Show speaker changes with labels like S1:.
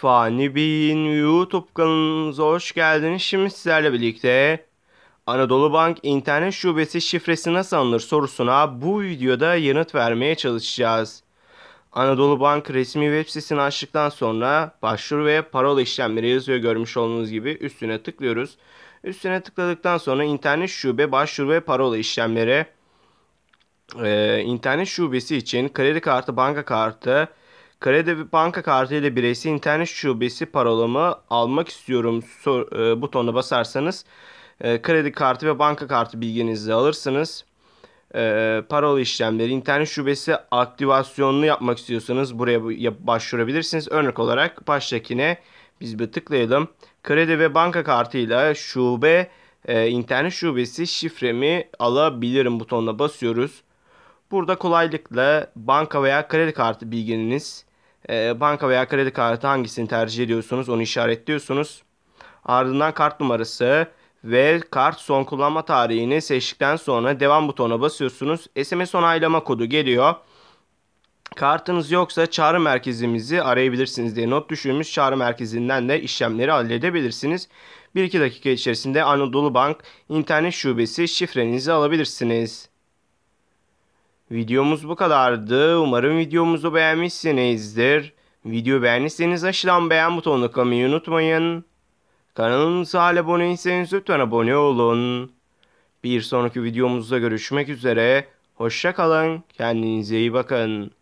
S1: Fani Bey'in YouTube kanalımıza hoş geldiniz. Şimdi sizlerle birlikte Anadolu Bank internet şubesi şifresi nasıl alınır sorusuna bu videoda yanıt vermeye çalışacağız. Anadolu Bank resmi web sitesini açtıktan sonra başvuru ve parola işlemleri yazıyor görmüş olduğunuz gibi üstüne tıklıyoruz. Üstüne tıkladıktan sonra internet şube başvuru ve parola işlemleri e, internet şubesi için kredi kartı, banka kartı, Kredi ve banka kartıyla bireysi internet şubesi parolamı almak istiyorum sor, e, butonuna basarsanız e, kredi kartı ve banka kartı bilginizi alırsınız. E, parola işlemleri internet şubesi aktivasyonunu yapmak istiyorsanız buraya başvurabilirsiniz. Örnek olarak baştakine biz bir tıklayalım. Kredi ve banka kartıyla şube e, internet şubesi şifremi alabilirim butonuna basıyoruz. Burada kolaylıkla banka veya kredi kartı bilginiz ee, banka veya kredi kartı hangisini tercih ediyorsunuz onu işaretliyorsunuz. Ardından kart numarası ve kart son kullanma tarihini seçtikten sonra devam butonuna basıyorsunuz. SMS onaylama kodu geliyor. Kartınız yoksa çağrı merkezimizi arayabilirsiniz diye not düşürmüş. Çağrı merkezinden de işlemleri halledebilirsiniz. 1-2 dakika içerisinde Anadolu Bank internet şubesi şifrenizi alabilirsiniz. Videomuz bu kadardı. Umarım videomuzu beğenmişsinizdir. Video beğendiyseniz aşağıdan beğen butonuna tıklamayı unutmayın. Kanalımıza hala abone değilseniz lütfen abone olun. Bir sonraki videomuzda görüşmek üzere. Hoşçakalın. Kendinize iyi bakın.